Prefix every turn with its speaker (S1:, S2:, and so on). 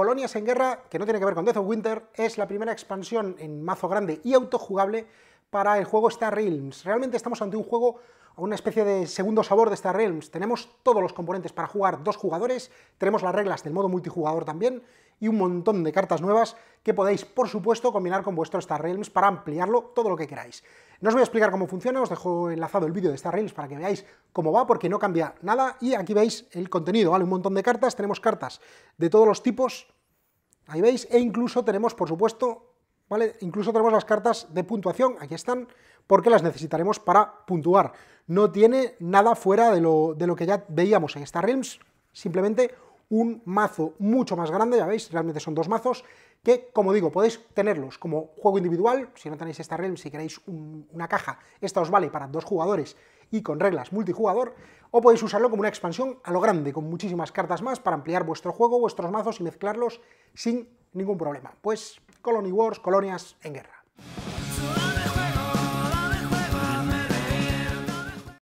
S1: Colonias en Guerra, que no tiene que ver con Death of Winter, es la primera expansión en mazo grande y autojugable para el juego Star Realms. Realmente estamos ante un juego, una especie de segundo sabor de Star Realms. Tenemos todos los componentes para jugar dos jugadores, tenemos las reglas del modo multijugador también, y un montón de cartas nuevas que podéis, por supuesto, combinar con vuestro Star Realms para ampliarlo todo lo que queráis. No os voy a explicar cómo funciona, os dejo enlazado el vídeo de Star Realms para que veáis cómo va, porque no cambia nada, y aquí veis el contenido, ¿vale? Un montón de cartas, tenemos cartas de todos los tipos, ahí veis, e incluso tenemos, por supuesto, Incluso tenemos las cartas de puntuación, aquí están, porque las necesitaremos para puntuar. No tiene nada fuera de lo, que ya veíamos en Star Realms, simplemente un mazo mucho más grande, ya veis, realmente son dos mazos, que, como digo, podéis tenerlos como juego individual, si no tenéis Star Realms si queréis una caja, esta os vale para dos jugadores y con reglas multijugador, o podéis usarlo como una expansión a lo grande, con muchísimas cartas más para ampliar vuestro juego, vuestros mazos y mezclarlos sin ningún problema. Pues Colony Wars, colonias en guerra.